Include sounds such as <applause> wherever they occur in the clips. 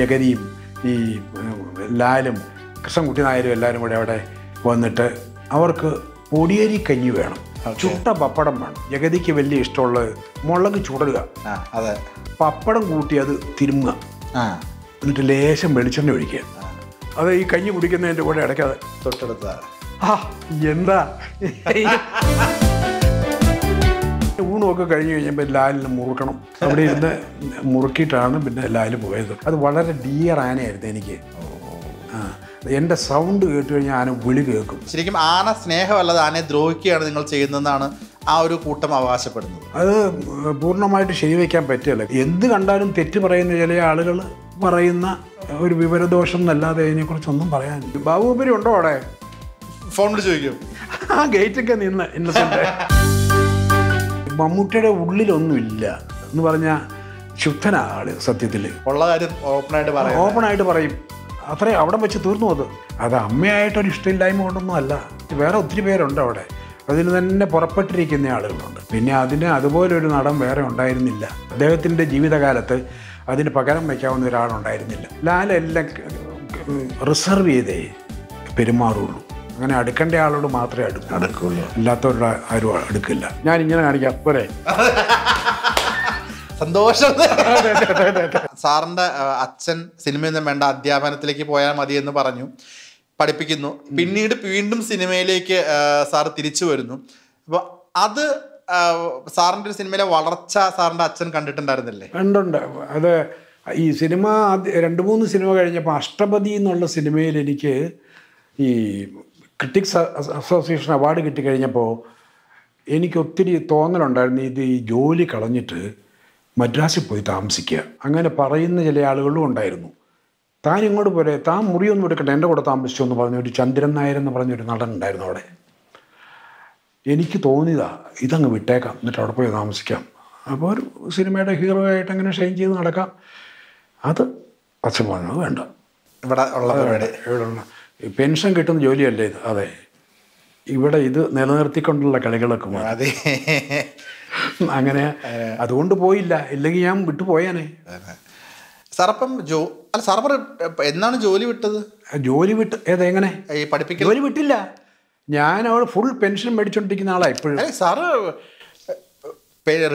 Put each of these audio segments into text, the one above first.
ജഗതിയും ഈ ലാലും കൃഷ്ണൻകുട്ടി നായരും എല്ലാവരും കൂടെ അവിടെ വന്നിട്ട് അവർക്ക് പൊടിയരി കഞ്ഞി വേണം ചുട്ട പപ്പടം വേണം ജഗതിക്ക് വലിയ ഇഷ്ടമുള്ള മുളക് ചുടരുക അതെ പപ്പടം കൂട്ടി അത് തിരുമുക എന്നിട്ട് ലേശം വെളിച്ചെണ്ണ ഒഴിക്കുക അത് ഈ കഞ്ഞി കുടിക്കുന്നതിൻ്റെ കൂടെ ഇടയ്ക്കത് തൊട്ടടുത്ത ആ എന്താ <laughs> ഊണും ഒക്കെ കഴിഞ്ഞ് കഴിഞ്ഞപ്പോൾ ലാലിന് മുറുക്കണം അവിടെ ഇരുന്ന് മുറുക്കിയിട്ടാണ് പിന്നെ ലാൽ പോയത് അത് വളരെ ഡിയർ ആനയായിരുന്നു എനിക്ക് ആ സൗണ്ട് കേട്ട് കഴിഞ്ഞാൽ ആന വിളി കേൾക്കും ശരിക്കും ആന സ്നേഹമല്ലാതെ ആനയെ ദ്രോഹിക്കുകയാണ് നിങ്ങൾ ചെയ്യുന്നതെന്നാണ് ആ ഒരു കൂട്ടം അവകാശപ്പെടുന്നത് അത് പൂർണ്ണമായിട്ട് ശരിവയ്ക്കാൻ പറ്റില്ല എന്ത് കണ്ടാലും തെറ്റ് പറയുന്ന ചില ആളുകൾ പറയുന്ന ഒരു വിവരദോഷം എന്നല്ലാതെ കുറിച്ചൊന്നും പറയാൻ ബാബുപരി ഉണ്ടോ അവിടെ ഫോണിൽ ചോദിക്കും ആ ഗേറ്റൊക്കെ നിന്ന് ഇന്നസെൻ്റ് <laughs> മമ്മൂട്ടിയുടെ ഉള്ളിലൊന്നുമില്ല എന്ന് പറഞ്ഞാൽ ശുദ്ധനാണ് സത്യത്തിൽ ഉള്ള കാര്യം ഓപ്പണായിട്ട് പറയും ഓപ്പണായിട്ട് പറയും അത്രയും അവിടെ വെച്ച് തീർന്നു അത് അത് അമ്മയായിട്ടൊരു ഇഷ്ടമില്ലായ്മ കൊണ്ടൊന്നും അല്ല വേറെ ഒത്തിരി പേരുണ്ട് അവിടെ അതിന് തന്നെ പുറപ്പെട്ടിരിക്കുന്ന ആളുകളുണ്ട് പിന്നെ അതിന് അതുപോലെ ഒരു നടൻ വേറെ ഉണ്ടായിരുന്നില്ല അദ്ദേഹത്തിൻ്റെ ജീവിതകാലത്ത് അതിന് പകരം വയ്ക്കാവുന്ന ഒരാളുണ്ടായിരുന്നില്ല ലാലെല്ലാം റിസർവ് ചെയ്തേ പെരുമാറുള്ളൂ അങ്ങനെ അടുക്കേണ്ട ആളോട് മാത്രമേ അടുക്കൂ അടുക്കുള്ളൂ അല്ലാത്തവരുടെ ആരും അടുക്കില്ല ഞാൻ ഇങ്ങനെ കാണിക്കാം പോരെ <laughs> സന്തോഷം സാറിന്റെ അച്ഛൻ സിനിമയിൽ നിന്ന് വേണ്ട അധ്യാപനത്തിലേക്ക് പോയാൽ മതി എന്ന് പറഞ്ഞു പഠിപ്പിക്കുന്നു പിന്നീട് വീണ്ടും സിനിമയിലേക്ക് സാർ തിരിച്ചു വരുന്നു അപ്പൊ അത് സാറിന്റെ ഒരു സിനിമയിലെ വളർച്ച സാറിന്റെ അച്ഛൻ കണ്ടിട്ടുണ്ടായിരുന്നില്ലേ കണ്ടുണ്ട് അത് ഈ സിനിമ രണ്ട് മൂന്ന് സിനിമ കഴിഞ്ഞപ്പോൾ അഷ്ടപതി എന്നുള്ള സിനിമയിൽ എനിക്ക് ഈ ക്രിറ്റിക്സ് അസോസിയേഷൻ അവാർഡ് കിട്ടിക്കഴിഞ്ഞപ്പോൾ എനിക്ക് ഒത്തിരി തോന്നലുണ്ടായിരുന്നു ഇത് ഈ ജോലി കളഞ്ഞിട്ട് മദ്രാസിൽ പോയി താമസിക്കുക അങ്ങനെ പറയുന്ന ചില ആളുകളും ഉണ്ടായിരുന്നു താൻ ഇങ്ങോട്ട് പോരെ താൻ മുറിയൊന്നും എടുക്കട്ടെ എൻ്റെ കൂടെ താമസിച്ചു എന്ന് പറഞ്ഞ ഒരു ചന്ദ്രൻ നായർ എന്ന് പറഞ്ഞൊരു നടൻ ഉണ്ടായിരുന്നു അവിടെ എനിക്ക് തോന്നിയതാ ഇതങ്ങ് വിട്ടേക്കാം എന്നിട്ട് അവിടെ പോയി താമസിക്കാം അപ്പോൾ ഒരു സിനിമയുടെ ഹീറോ ആയിട്ട് അങ്ങനെ ഷൈൻ ചെയ്ത് നടക്കാം അത് അച്ഛൻ പറഞ്ഞത് വേണ്ട ഇവിടെ ഉള്ളത് ഇവിടെ ഇവിടെ പെൻഷൻ കിട്ടുന്ന ജോലിയല്ലേ ഇത് അതെ ഇവിടെ ഇത് നിലനിർത്തിക്കൊണ്ടുള്ള കളികളൊക്കെ അതെ അങ്ങനെ അതുകൊണ്ട് പോയില്ല ഇല്ലെങ്കിൽ ഞാൻ വിട്ടു പോയാനേ സാറപ്പം ജോ അല്ല സാറപ്പർ എന്നാണ് ജോലി വിട്ടത് ജോലി വിട്ട് ഏതെങ്ങനെ ഈ ജോലി വിട്ടില്ല ഞാൻ അവൾ ഫുൾ പെൻഷൻ മേടിച്ചോണ്ടിരിക്കുന്ന ആളാണ് ഇപ്പോഴും സാറ്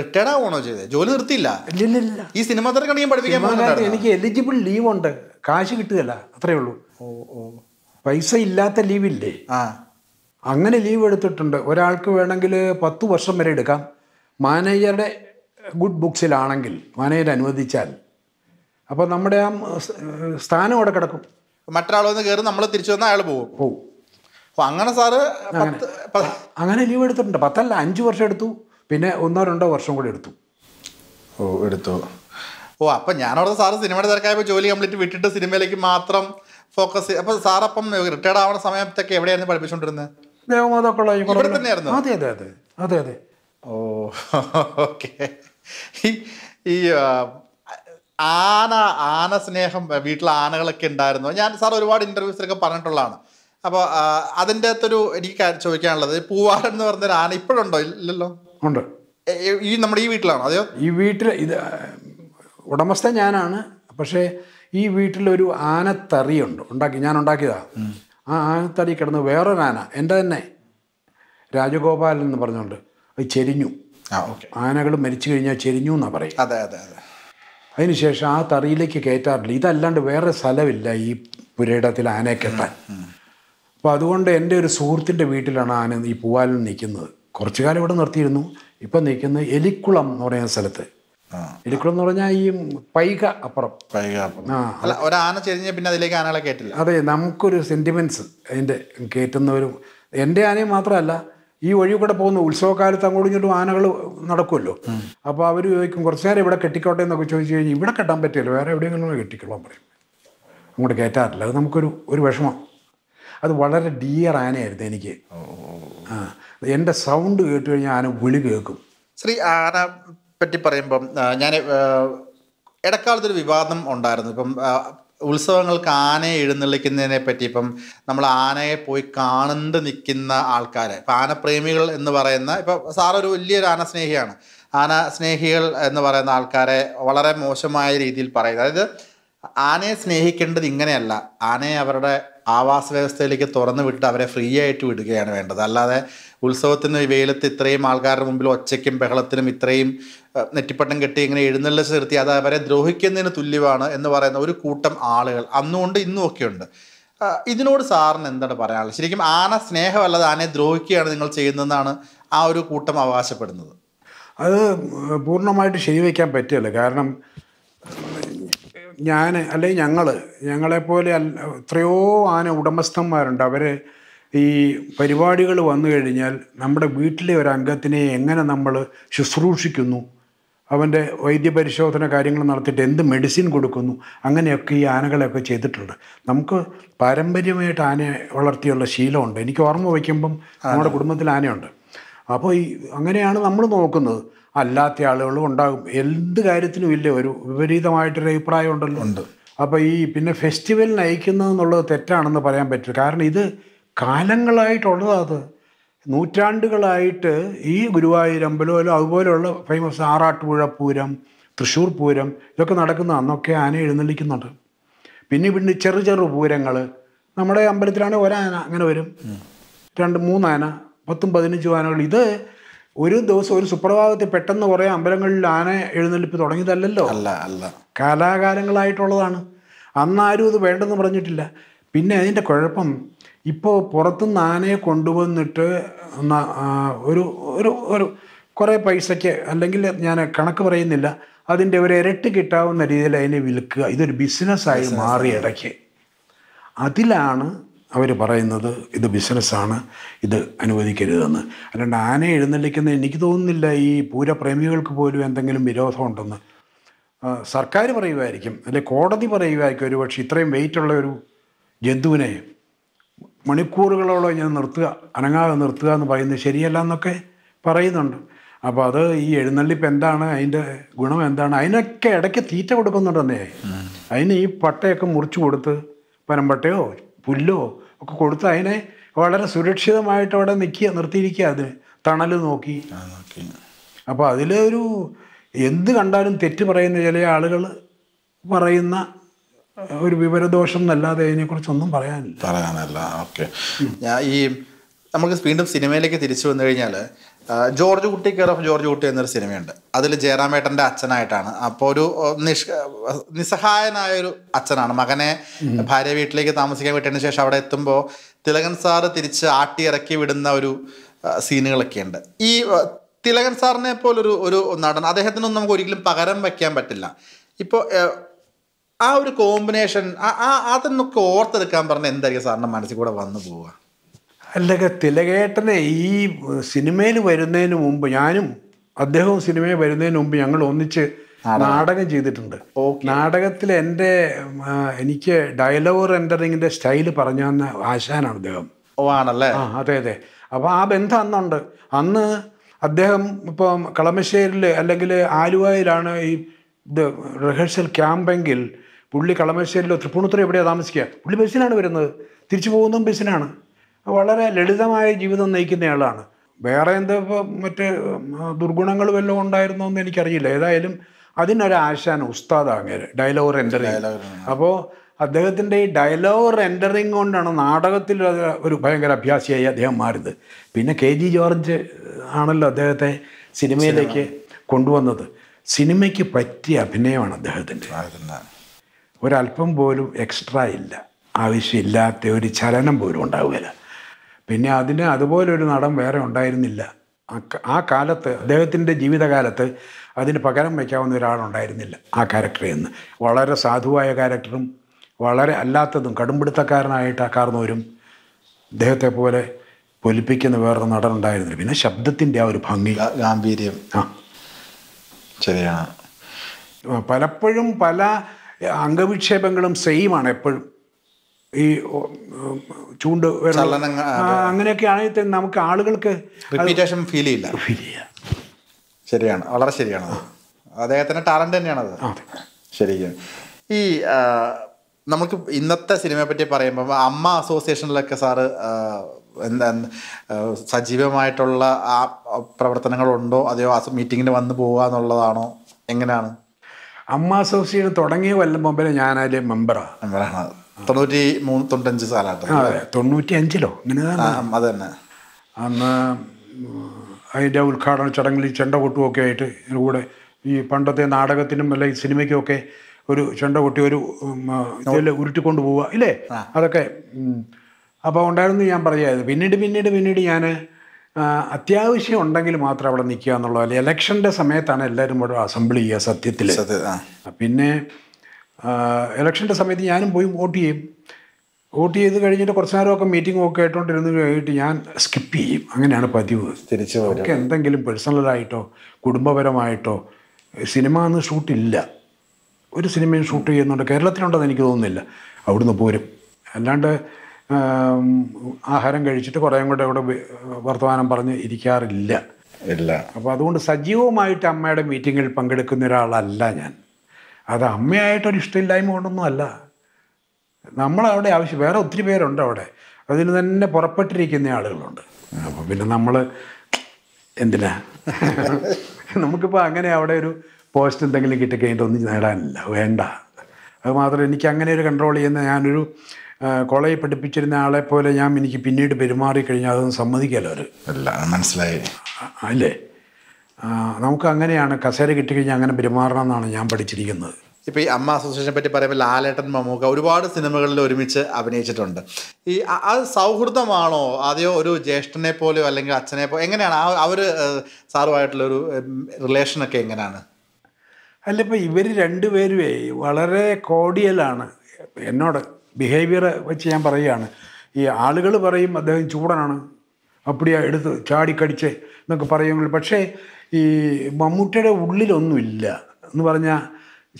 റിട്ടയർഡ് ആവണോ ചെയ്തത് ജോലി നിർത്തിയില്ല ഇല്ലില്ല ഈ സിനിമ തിരക്കാണെങ്കിൽ പഠിപ്പിക്കാൻ എനിക്ക് എലിജിബിൾ ലീവ് ഉണ്ട് കാശ് കിട്ടുകയല്ല അത്രേ ഉള്ളൂ ഓ ഓ പൈസ ഇല്ലാത്ത ലീവില്ലേ അങ്ങനെ ലീവ് എടുത്തിട്ടുണ്ട് ഒരാൾക്ക് വേണമെങ്കിൽ പത്ത് വർഷം വരെ എടുക്കാം മാനേജറുടെ ഗുഡ് ബുക്സിലാണെങ്കിൽ മാനേജർ അനുവദിച്ചാൽ അപ്പോൾ നമ്മുടെ ആ സ്ഥാനം അവിടെ കിടക്കും മറ്റൊരാൾ വന്ന് കയറി നമ്മൾ തിരിച്ചു വന്നാൽ അയാൾ പോകും പോകും അപ്പോൾ അങ്ങനെ സാറ് അങ്ങനെ ലീവ് എടുത്തിട്ടുണ്ട് പത്തല്ല അഞ്ച് വർഷം എടുത്തു പിന്നെ ഒന്നോ രണ്ടോ വർഷം കൂടി എടുത്തു ഓ എടുത്തു ഓ അപ്പം ഞാനവിടെ സാറ് സിനിമയുടെ തിരക്കായപ്പോൾ ജോലി കംപ്ലീറ്റ് വിട്ടിട്ട് സിനിമയിലേക്ക് മാത്രം ഫോക്കസ് അപ്പൊ സാറപ്പം റിട്ടയർഡ് ആവുന്ന സമയത്തൊക്കെ എവിടെയായിരുന്നു പഠിപ്പിച്ചുകൊണ്ടിരുന്നത് ദേവമാതാ കോളേജ് ഇവിടെ തന്നെയായിരുന്നു അതെ അതെ അതെ അതെ അതെ ഓ ഓക്കെ ഈ ആന ആന സ്നേഹം വീട്ടിൽ ആനകളൊക്കെ ഉണ്ടായിരുന്നു ഞാൻ സാർ ഒരുപാട് ഇന്റർവ്യൂസിലൊക്കെ പറഞ്ഞിട്ടുള്ളതാണ് അപ്പോൾ അതിൻ്റെ അകത്തൊരു എനിക്ക് ചോദിക്കാനുള്ളത് പൂവാലൻ എന്ന് പറഞ്ഞൊരു ആന ഇപ്പോഴുണ്ടോ ഇല്ലല്ലോ ഉണ്ട് ഈ നമ്മുടെ ഈ വീട്ടിലാണോ അതെയോ ഈ വീട്ടിൽ ഇത് ഉടമസ്ഥ ഞാനാണ് പക്ഷേ ഈ വീട്ടിലൊരു ആനത്തറിയുണ്ട് ഉണ്ടാക്കി ഞാൻ ഉണ്ടാക്കിയതാ ആ ആനത്തറി കിടന്ന് വേറൊരു ആന എൻ്റെ തന്നെ രാജഗോപാലൻ എന്ന് പറഞ്ഞുകൊണ്ട് അത് ചെരിഞ്ഞു ആനകൾ മരിച്ചു കഴിഞ്ഞാൽ ചെരിഞ്ഞു എന്നാ പറയും അതെ അതെ അതെ അതിനുശേഷം ആ തറിയിലേക്ക് കയറ്റാറില്ല ഇതല്ലാണ്ട് വേറെ സ്ഥലമില്ല ഈ പുരയിടത്തിൽ ആനയെ കെട്ടാൻ അപ്പോൾ അതുകൊണ്ട് എൻ്റെ ഒരു സുഹൃത്തിൻ്റെ വീട്ടിലാണ് ആന ഈ പൂവാലിൽ നിൽക്കുന്നത് കുറച്ചു കാലം ഇവിടെ നിർത്തിയിരുന്നു ഇപ്പം നിൽക്കുന്നത് എലിക്കുളം എന്ന് പറയുന്ന സ്ഥലത്ത് എടുക്കണം എന്ന് പറഞ്ഞാൽ ഈ പൈക അപ്പുറം പൈക അല്ല ഒരാന ചെരിഞ്ഞ പിന്നെ അതിലേക്ക് ആനകളെ കേട്ടില്ല അതെ നമുക്കൊരു സെന്റിമെന്റ്സ് അതിന്റെ കേറ്റുന്നവരും എന്റെ ആനയും മാത്രമല്ല ഈ വഴി കൂടെ പോകുന്ന ഉത്സവകാലത്ത് അങ്ങോട്ടും ഇങ്ങോട്ടും ആനകൾ നടക്കുമല്ലോ അപ്പോൾ അവർ ചോദിക്കും കുറച്ച് നേരം ഇവിടെ കെട്ടിക്കോട്ടെ എന്നൊക്കെ ചോദിച്ചു കഴിഞ്ഞാൽ ഇവിടെ കെട്ടാൻ പറ്റില്ല വേറെ എവിടെയെങ്കിലും കെട്ടിക്കോളാൻ പറയും അങ്ങോട്ട് കയറ്റാറില്ല അത് നമുക്കൊരു ഒരു വിഷമം അത് വളരെ ഡിയർ ആനയായിരുന്നു എനിക്ക് ആ എൻ്റെ സൗണ്ട് കേട്ട് കഴിഞ്ഞാൽ ആന വിളി കേൾക്കും ശ്രീ ആന പറ്റി പറയുമ്പം ഞാൻ ഇടക്കാലത്തൊരു വിവാദം ഉണ്ടായിരുന്നു ഇപ്പം ഉത്സവങ്ങൾക്ക് ആനയെ എഴുന്നള്ളിക്കുന്നതിനെ പറ്റി ഇപ്പം നമ്മൾ ആനയെ പോയി കാണുന്നത് നിൽക്കുന്ന ആൾക്കാരെ ഇപ്പം ആനപ്രേമികൾ എന്ന് പറയുന്ന ഇപ്പം സാറൊരു വലിയൊരു ആന സ്നേഹിയാണ് ആന സ്നേഹികൾ എന്ന് പറയുന്ന ആൾക്കാരെ വളരെ മോശമായ രീതിയിൽ പറയുന്നത് അതായത് ആനയെ സ്നേഹിക്കേണ്ടത് ഇങ്ങനെയല്ല ആനയെ അവരുടെ ആവാസ വ്യവസ്ഥയിലേക്ക് തുറന്നു വിട്ട് അവരെ ഫ്രീ ആയിട്ട് വിടുകയാണ് വേണ്ടത് അല്ലാതെ ഉത്സവത്തിന് വെയിലത്ത് ഇത്രയും ആൾക്കാരുടെ മുമ്പിൽ ഒച്ചയ്ക്കും ബഹളത്തിനും ഇത്രയും നെറ്റിപ്പട്ടം കെട്ടി ഇങ്ങനെ എഴുന്നള്ളിച്ച് നിർത്തി അത് അവരെ ദ്രോഹിക്കുന്നതിന് തുല്യമാണ് എന്ന് പറയുന്ന ഒരു കൂട്ടം ആളുകൾ അന്നുകൊണ്ട് ഇന്നും ഒക്കെയുണ്ട് ഇതിനോട് സാറിന് എന്താണ് പറയാനുള്ളത് ശരിക്കും ആന സ്നേഹമല്ലാതെ ആനയെ ദ്രോഹിക്കുകയാണ് നിങ്ങൾ ചെയ്യുന്നതെന്നാണ് ആ ഒരു കൂട്ടം അവകാശപ്പെടുന്നത് അത് പൂർണ്ണമായിട്ട് ശരിവയ്ക്കാൻ പറ്റില്ല കാരണം ഞാൻ അല്ലെങ്കിൽ ഞങ്ങൾ ഞങ്ങളെപ്പോലെ എത്രയോ ആന ഉടമസ്ഥന്മാരുണ്ട് അവർ ഈ പരിപാടികൾ വന്നു കഴിഞ്ഞാൽ നമ്മുടെ വീട്ടിലെ ഒരു അംഗത്തിനെ എങ്ങനെ നമ്മൾ ശുശ്രൂഷിക്കുന്നു അവൻ്റെ വൈദ്യപരിശോധന കാര്യങ്ങൾ നടത്തിയിട്ട് എന്ത് മെഡിസിൻ കൊടുക്കുന്നു അങ്ങനെയൊക്കെ ഈ ആനകളെയൊക്കെ ചെയ്തിട്ടുണ്ട് നമുക്ക് പാരമ്പര്യമായിട്ട് ആനയെ വളർത്തിയുള്ള ശീലമുണ്ട് എനിക്ക് ഓർമ്മ വയ്ക്കുമ്പം നമ്മുടെ കുടുംബത്തിൽ ആനയുണ്ട് അപ്പോൾ ഈ അങ്ങനെയാണ് നമ്മൾ നോക്കുന്നത് അല്ലാത്ത ആളുകളും ഉണ്ടാകും എന്ത് കാര്യത്തിനും ഇല്ല ഒരു വിപരീതമായിട്ടൊരു അഭിപ്രായം ഉണ്ടല്ലോ ഉണ്ട് അപ്പോൾ ഈ പിന്നെ ഫെസ്റ്റിവൽ നയിക്കുന്നതെന്നുള്ളത് തെറ്റാണെന്ന് പറയാൻ പറ്റില്ല കാരണം ഇത് കാലങ്ങളായിട്ടുള്ളതത് നൂറ്റാണ്ടുകളായിട്ട് ഈ ഗുരുവായൂരമ്പലമല്ലോ അതുപോലെയുള്ള ഫേമസ് ആറാട്ടുപുഴ പൂരം തൃശ്ശൂർ പൂരം ഇതൊക്കെ നടക്കുന്ന അന്നൊക്കെ ആന എഴുന്നള്ളിക്കുന്നുണ്ട് പിന്നെ പിന്നെ ചെറു ചെറു പൂരങ്ങൾ നമ്മുടെ അമ്പലത്തിലാണെങ്കിൽ ഒരാന അങ്ങനെ വരും രണ്ട് മൂന്നാന പത്തും പതിനഞ്ചും ആനകൾ ഇത് ഒരു ദിവസം ഒരു സുപ്രഭാതത്തിൽ പെട്ടെന്ന് കുറേ അമ്പലങ്ങളിൽ ആന എഴുന്നള്ളിപ്പ് തുടങ്ങിയതല്ലല്ലോ അല്ല അല്ല കാലാകാലങ്ങളായിട്ടുള്ളതാണ് അന്നാരും ഇത് വേണ്ടെന്ന് പറഞ്ഞിട്ടില്ല പിന്നെ അതിൻ്റെ കുഴപ്പം ഇപ്പോൾ പുറത്തുനിന്ന് ആനയെ കൊണ്ടുവന്നിട്ട് ഒരു ഒരു ഒരു കുറേ പൈസയ്ക്ക് അല്ലെങ്കിൽ ഞാൻ കണക്ക് പറയുന്നില്ല അതിൻ്റെ ഒരു ഇരട്ടി കിട്ടാവുന്ന രീതിയിൽ അതിനെ വിൽക്കുക ഇതൊരു ബിസിനസ്സായി മാറി ഇടയ്ക്ക് അതിലാണ് അവർ പറയുന്നത് ഇത് ബിസിനസ്സാണ് ഇത് അനുവദിക്കരുതെന്ന് അല്ലാണ്ട് ആന എഴുന്നള്ളിക്കുന്ന എനിക്ക് തോന്നുന്നില്ല ഈ പൂരപ്രേമികൾക്ക് പോലും എന്തെങ്കിലും വിരോധമുണ്ടെന്ന് സർക്കാർ പറയുമായിരിക്കും അല്ലെ കോടതി പറയുമായിരിക്കും പക്ഷേ ഇത്രയും വെയിറ്റുള്ള ഒരു ജന്തുവിനെ മണിക്കൂറുകളോളം ഞാൻ നിർത്തുക അനങ്ങാതെ നിർത്തുക എന്ന് പറയുന്നത് ശരിയല്ല എന്നൊക്കെ പറയുന്നുണ്ട് അപ്പോൾ അത് ഈ എഴുന്നള്ളിപ്പ് എന്താണ് അതിൻ്റെ ഗുണം എന്താണ് അതിനൊക്കെ ഇടയ്ക്ക് തീറ്റ കൊടുക്കുന്നുണ്ടെന്നേ അതിന് ഈ പട്ടയൊക്കെ മുറിച്ചു കൊടുത്ത് പനമ്പട്ടയോ പുല്ലോ ഒക്കെ കൊടുത്ത് അതിനെ വളരെ സുരക്ഷിതമായിട്ട് അവിടെ നിൽക്കുക നിർത്തിയിരിക്കുക അത് തണൽ നോക്കി അപ്പോൾ അതിലൊരു എന്ത് കണ്ടാലും തെറ്റ് പറയുന്ന ചില ആളുകൾ പറയുന്ന ഒരു വിവരദോഷം എന്നല്ലാതെ അതിനെക്കുറിച്ചൊന്നും പറയാനില്ല പറയാനല്ല ഓക്കെ ഞാൻ ഈ നമുക്ക് വീണ്ടും സിനിമയിലേക്ക് തിരിച്ചു വന്നു കഴിഞ്ഞാൽ ജോർജ് കുട്ടി കെയർ ഓഫ് ജോർജ് കുട്ടി എന്നൊരു സിനിമയുണ്ട് അതിൽ ജയറാമേട്ടൻ്റെ അച്ഛനായിട്ടാണ് അപ്പോൾ ഒരു നിഷ് നിസ്സഹായനായൊരു അച്ഛനാണ് മകനെ ഭാര്യ വീട്ടിലേക്ക് താമസിക്കാൻ വിട്ടതിന് ശേഷം അവിടെ എത്തുമ്പോൾ തിലകൻ സാറ് തിരിച്ച് ഇറക്കി വിടുന്ന ഒരു സീനുകളൊക്കെ ഉണ്ട് ഈ തിലകൻ സാറിനെ പോലൊരു ഒരു നടൻ അദ്ദേഹത്തിനൊന്നും നമുക്ക് ഒരിക്കലും പകരം വയ്ക്കാൻ പറ്റില്ല ഇപ്പോൾ ആ ഒരു കോമ്പിനേഷൻ ആ അതൊന്നൊക്കെ ഓർത്തെടുക്കാൻ പറഞ്ഞ എന്തായിരിക്കും സാറിൻ്റെ മനസ്സിൽ കൂടെ വന്നു പോവുക അല്ല തിലകേട്ടനെ ഈ സിനിമയിൽ വരുന്നതിന് മുമ്പ് ഞാനും അദ്ദേഹവും സിനിമയിൽ വരുന്നതിന് മുമ്പ് ഞങ്ങൾ ഒന്നിച്ച് നാടകം ചെയ്തിട്ടുണ്ട് നാടകത്തിൽ എൻ്റെ എനിക്ക് ഡയലോഗ് റെൻഡറിങ്ങിൻ്റെ സ്റ്റൈൽ പറഞ്ഞു തന്ന ആശാനാണ് അദ്ദേഹം ഓ ആണല്ലേ ആ അതെ അതെ അപ്പോൾ ആ ബന്ധം അന്നുണ്ട് അന്ന് അദ്ദേഹം ഇപ്പം കളമശ്ശേരിൽ അല്ലെങ്കിൽ ആലുവയിലാണ് ഈ ഇത് റിഹേഴ്സൽ ക്യാമ്പെങ്കിൽ പുള്ളി കളമശ്ശേരിയിലോ തൃപ്പൂണിത്തുറ എവിടെയാണ് താമസിക്കുക പുള്ളി ബസ്സിനാണ് വരുന്നത് തിരിച്ചു പോകുന്നതും ബസ്സിനാണ് വളരെ ലളിതമായ ജീവിതം നയിക്കുന്നയാളാണ് വേറെ എന്തോ മറ്റ് ദുർഗുണങ്ങൾ വല്ലതും ഉണ്ടായിരുന്നോ എന്ന് എനിക്കറിയില്ല ഏതായാലും അതിനൊരാശാന ഉസ്താദ് അങ്ങേര് ഡയലോഗ് റെൻഡറിങ് അപ്പോൾ അദ്ദേഹത്തിൻ്റെ ഈ ഡയലോഗ് റെൻഡറിങ് കൊണ്ടാണ് നാടകത്തിൽ ഒരു ഭയങ്കര അഭ്യാസിയായി അദ്ദേഹം മാറിയത് പിന്നെ കെ ജി ജോർജ് ആണല്ലോ അദ്ദേഹത്തെ സിനിമയിലേക്ക് കൊണ്ടുവന്നത് സിനിമയ്ക്ക് പറ്റിയ അഭിനയമാണ് അദ്ദേഹത്തിൻ്റെ ഒരല്പം പോലും എക്സ്ട്രാ ഇല്ല ആവശ്യമില്ലാത്ത ഒരു ചലനം പോലും ഉണ്ടാവുകയില്ല പിന്നെ അതിന് അതുപോലെ ഒരു നടൻ വേറെ ഉണ്ടായിരുന്നില്ല ആ കാലത്ത് അദ്ദേഹത്തിൻ്റെ ജീവിതകാലത്ത് അതിന് പകരം വയ്ക്കാവുന്ന ഒരാളുണ്ടായിരുന്നില്ല ആ ക്യാരക്ടറിൽ നിന്ന് വളരെ സാധുവായ ക്യാരക്ടറും വളരെ അല്ലാത്തതും കടുംപിടുത്തക്കാരനായിട്ട് ആ കാർന്നവരും അദ്ദേഹത്തെ പോലെ പൊലിപ്പിക്കുന്ന വേറൊരു നടൻ ഉണ്ടായിരുന്നില്ല പിന്നെ ശബ്ദത്തിൻ്റെ ആ ഒരു ഭംഗി ഗാംഭീര്യം ആ ശരിയാണ് പലപ്പോഴും പല അംഗവിക്ഷേപങ്ങളും സെയിമാണ് എപ്പോഴും ഈ ചൂണ്ട് അങ്ങനെയൊക്കെ ആണെങ്കിൽ തന്നെ നമുക്ക് ആളുകൾക്ക് ഫീൽ ചെയ്യില്ല ശരിയാണ് വളരെ ശരിയാണ് അദ്ദേഹത്തിൻ്റെ ടാലൻ്റ് തന്നെയാണ് അത് ശരിക്കും ഈ നമുക്ക് ഇന്നത്തെ സിനിമയെ പറ്റി പറയുമ്പോൾ അമ്മ അസോസിയേഷനിലൊക്കെ സാറ് എന്താ സജീവമായിട്ടുള്ള ആ പ്രവർത്തനങ്ങളുണ്ടോ അതെയോ ആ മീറ്റിങ്ങിന് വന്നു പോവുക എന്നുള്ളതാണോ എങ്ങനെയാണ് അമ്മ അസോസിയേഷൻ തുടങ്ങിയ കൊല്ലം മുമ്പേ ഞാൻ മെമ്പറാണ് തൊണ്ണൂറ്റി മൂന്ന് തൊണ്ണഞ്ച് കാലഘട്ടം അതെ തൊണ്ണൂറ്റി അഞ്ചിലോ അങ്ങനെ അതന്നെ അന്ന് അതിൻ്റെ ഉദ്ഘാടന ചടങ്ങിൽ ചെണ്ട കൊട്ടുമൊക്കെ ആയിട്ട് കൂടെ ഈ പണ്ടത്തെ നാടകത്തിനും അല്ലെങ്കിൽ സിനിമയ്ക്കുമൊക്കെ ഒരു ചെണ്ട കൊട്ടി ഒരു ഇതിൽ ഉരുട്ടിക്കൊണ്ട് പോവുക ഇല്ലേ അതൊക്കെ അപ്പോൾ ഉണ്ടായിരുന്നു ഞാൻ പറയാത് പിന്നീട് പിന്നീട് പിന്നീട് ഞാൻ അത്യാവശ്യം ഉണ്ടെങ്കിൽ മാത്രം അവിടെ നിൽക്കുക എന്നുള്ള അല്ലെ ഇലക്ഷൻ്റെ സമയത്താണ് എല്ലാവരും ഇവിടെ അസംബിൾ ചെയ്യുക സത്യത്തിൽ പിന്നെ ഇലക്ഷൻ്റെ സമയത്ത് ഞാനും പോയി വോട്ട് ചെയ്യും വോട്ട് ചെയ്ത് കഴിഞ്ഞിട്ട് കുറച്ച് നേരമൊക്കെ മീറ്റിംഗ് ഒക്കെ ആയിട്ടോണ്ടിരുന്ന് കഴിഞ്ഞിട്ട് ഞാൻ സ്കിപ്പ് ചെയ്യും അങ്ങനെയാണ് പതിവ് തിരിച്ചു ഒക്കെ എന്തെങ്കിലും പേഴ്സണലായിട്ടോ കുടുംബപരമായിട്ടോ സിനിമ അന്ന് ഷൂട്ടില്ല ഒരു സിനിമയും ഷൂട്ട് ചെയ്യുന്നുണ്ട് കേരളത്തിലുണ്ടെന്ന് എനിക്ക് തോന്നുന്നില്ല അവിടുന്ന് പോരും അല്ലാണ്ട് ആഹാരം കഴിച്ചിട്ട് കുറേ കൂടെ ഇവിടെ വർത്തമാനം പറഞ്ഞ് ഇരിക്കാറില്ല ഇല്ല അപ്പോൾ അതുകൊണ്ട് സജീവമായിട്ട് അമ്മയുടെ മീറ്റിങ്ങിൽ പങ്കെടുക്കുന്ന ഒരാളല്ല ഞാൻ അത് അമ്മയായിട്ടൊരു ഇഷ്ടമില്ലായ്മ കൊണ്ടൊന്നും അല്ല നമ്മളവിടെ ആവശ്യം വേറെ ഒത്തിരി പേരുണ്ട് അവിടെ അതിന് തന്നെ പുറപ്പെട്ടിരിക്കുന്ന ആളുകളുണ്ട് അപ്പോൾ പിന്നെ നമ്മൾ എന്തിനാ <laughs> നമുക്കിപ്പോൾ അങ്ങനെ അവിടെ ഒരു പോസ്റ്റ് എന്തെങ്കിലും കിട്ടിക്കഴിഞ്ഞിട്ടൊന്നും നേടാനില്ല വേണ്ട അത് എനിക്ക് അങ്ങനെ ഒരു കൺട്രോൾ ചെയ്യുന്ന ഞാനൊരു കോളേജ് പഠിപ്പിച്ചിരുന്ന ആളെ പോലെ ഞാൻ എനിക്ക് പിന്നീട് പെരുമാറിക്കഴിഞ്ഞാൽ അതൊന്നും സമ്മതിക്കല്ലോ അവർ അല്ല മനസ്സിലായി അല്ലേ നമുക്ക് അങ്ങനെയാണ് കസേര കിട്ടിക്കഴിഞ്ഞാൽ അങ്ങനെ പെരുമാറണം എന്നാണ് ഞാൻ പഠിച്ചിരിക്കുന്നത് ഇപ്പോൾ ഈ അമ്മ അസോസിയേഷനെ പറ്റി പറയുമ്പോൾ ലാലേട്ടൻ മമ്മൂക്ക ഒരുപാട് സിനിമകളിൽ ഒരുമിച്ച് അഭിനയിച്ചിട്ടുണ്ട് ഈ അത് സൗഹൃദമാണോ അതെയോ ഒരു ജ്യേഷ്ഠനെ പോലെയോ അല്ലെങ്കിൽ അച്ഛനെ പോലെ എങ്ങനെയാണ് ആ അവർ സാറുമായിട്ടുള്ളൊരു റിലേഷനൊക്കെ എങ്ങനെയാണ് അല്ല ഇപ്പോൾ ഇവർ രണ്ടുപേരുമേ വളരെ കോടിയലാണ് എന്നോട് ബിഹേവിയർ വെച്ച് ഞാൻ പറയുകയാണ് ഈ ആളുകൾ പറയും അദ്ദേഹം ചൂടനാണ് അപ്പടിയാ എടുത്ത് ചാടിക്കടിച്ച് എന്നൊക്കെ പറയുമെങ്കിൽ പക്ഷേ ഈ മമ്മൂട്ടിയുടെ ഉള്ളിലൊന്നുമില്ല എന്ന് പറഞ്ഞാൽ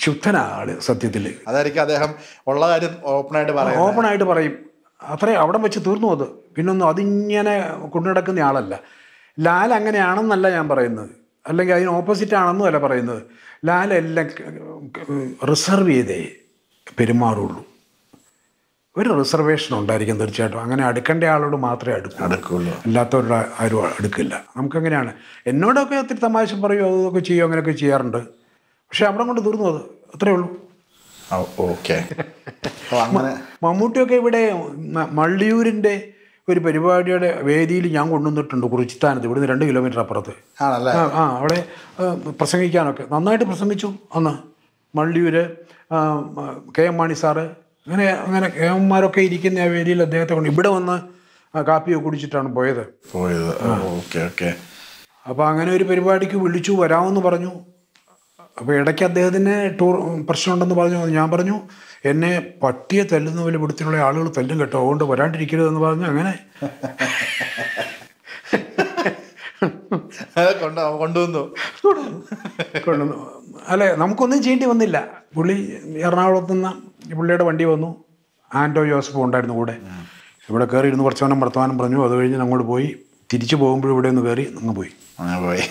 ശുദ്ധനാണ് ആള് സത്യത്തിൽ അതായിരിക്കും അദ്ദേഹം ഉള്ള കാര്യം ഓപ്പണായിട്ട് പറയും ഓപ്പണായിട്ട് പറയും അത്രയും അവിടെ വെച്ച് തീർന്നു അത് പിന്നൊന്നും അതിങ്ങനെ കൊണ്ടു നടക്കുന്ന ആളല്ല ലാൽ അങ്ങനെയാണെന്നല്ല ഞാൻ പറയുന്നത് അല്ലെങ്കിൽ അതിന് ഓപ്പോസിറ്റ് ആണെന്നല്ല പറയുന്നത് ലാൽ എല്ലാം റിസർവ് ചെയ്തേ പെരുമാറുള്ളൂ ഒരു റിസർവേഷൻ ഉണ്ടായിരിക്കും തീർച്ചയായിട്ടും അങ്ങനെ അടുക്കേണ്ട ആളോട് മാത്രമേ അടുക്കൂ അടുക്കുള്ളൂ അല്ലാത്തവരുടെ ആരും അടുക്കില്ല നമുക്കങ്ങനെയാണ് എന്നോടൊക്കെ ഒത്തിരി തമാശ പറയുമോ അതൊക്കെ ചെയ്യുമോ അങ്ങനെയൊക്കെ ചെയ്യാറുണ്ട് പക്ഷേ അവിടെ കൊണ്ട് തീർന്നു അത് അത്രേ ഉള്ളൂ ഓക്കെ മമ്മൂട്ടിയൊക്കെ ഇവിടെ മള്ളിയൂരിൻ്റെ ഒരു പരിപാടിയുടെ വേദിയിൽ ഞാൻ കൊണ്ടുവന്നിട്ടുണ്ട് കുറിച്ചിത്താനത്ത് ഇവിടുന്ന് രണ്ട് കിലോമീറ്റർ അപ്പുറത്ത് ആ അവിടെ പ്രസംഗിക്കാനൊക്കെ നന്നായിട്ട് പ്രസംഗിച്ചു അന്ന് Malliyoor K M Mani sir അങ്ങനെ അങ്ങനെ കേമന്മാരൊക്കെ ഇരിക്കുന്ന ആ വേദിയിൽ അദ്ദേഹത്തെ കൊണ്ട് ഇവിടെ വന്ന് കാപ്പി കുടിച്ചിട്ടാണ് പോയത് പോയത് ഓക്കെ ഓക്കെ അപ്പോൾ അങ്ങനെ ഒരു പരിപാടിക്ക് വിളിച്ചു വരാമെന്ന് പറഞ്ഞു അപ്പോൾ ഇടയ്ക്ക് അദ്ദേഹത്തിന് ടൂർ പ്രശ്നമുണ്ടെന്ന് പറഞ്ഞു ഞാൻ പറഞ്ഞു എന്നെ പട്ടിയെ തല്ലുന്ന പോലെ ഇവിടുത്തിലുള്ള ആളുകൾ തല്ലും കേട്ടോ അതുകൊണ്ട് വരാണ്ടിരിക്കരുതെന്ന് പറഞ്ഞു അങ്ങനെ കൊണ്ടുവന്നു കൊണ്ടുവന്നു അല്ലെ നമുക്കൊന്നും ചെയ്യേണ്ടി വന്നില്ല പുള്ളി എറണാകുളത്തു നിന്ന് പുള്ളിയുടെ വണ്ടി വന്നു ആൻറ്റോ ജോസഫ് ഉണ്ടായിരുന്നു കൂടെ ഇവിടെ കയറി ഇരുന്ന് കുറച്ച് വേണം വർത്തമാനം പറഞ്ഞു അത് കഴിഞ്ഞ് അങ്ങോട്ട് പോയി തിരിച്ചു പോകുമ്പോഴും ഇവിടെ നിന്ന് കയറി അങ്ങ് പോയി പോയി